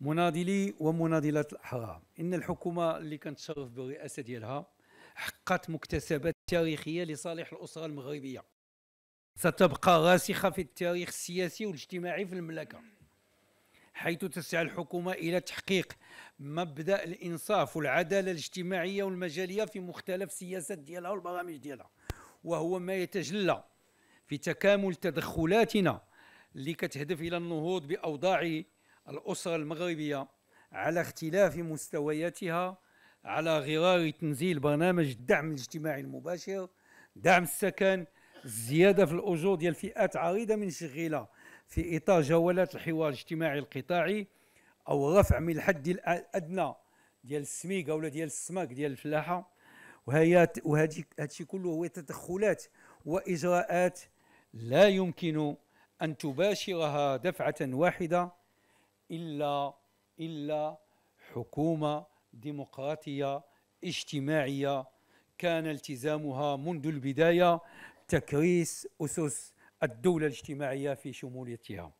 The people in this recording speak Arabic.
مناضلي ومناضلات الاحرار ان الحكومه اللي كنتشرف بالرئاسه ديالها حققت مكتسبات تاريخيه لصالح الاسره المغربيه ستبقى راسخه في التاريخ السياسي والاجتماعي في المملكه حيث تسعى الحكومه الى تحقيق مبدا الانصاف والعداله الاجتماعيه والمجاليه في مختلف السياسات ديالها والبرامج ديالها وهو ما يتجلى في تكامل تدخلاتنا اللي كتهدف الى النهوض باوضاع الاسره المغربيه على اختلاف مستوياتها على غرار تنزيل برنامج الدعم الاجتماعي المباشر دعم السكن الزياده في الاجور ديال فئات عريضه منشغله في اطار جولات الحوار الاجتماعي القطاعي او رفع من الحد الادنى ديال السميك ولا ديال السماك ديال الفلاحه وهي هادشي كله هو تدخلات واجراءات لا يمكن أن تباشرها دفعة واحدة إلا إلا حكومة ديمقراطية اجتماعية كان التزامها منذ البداية تكريس أسس الدولة الاجتماعية في شموليتها.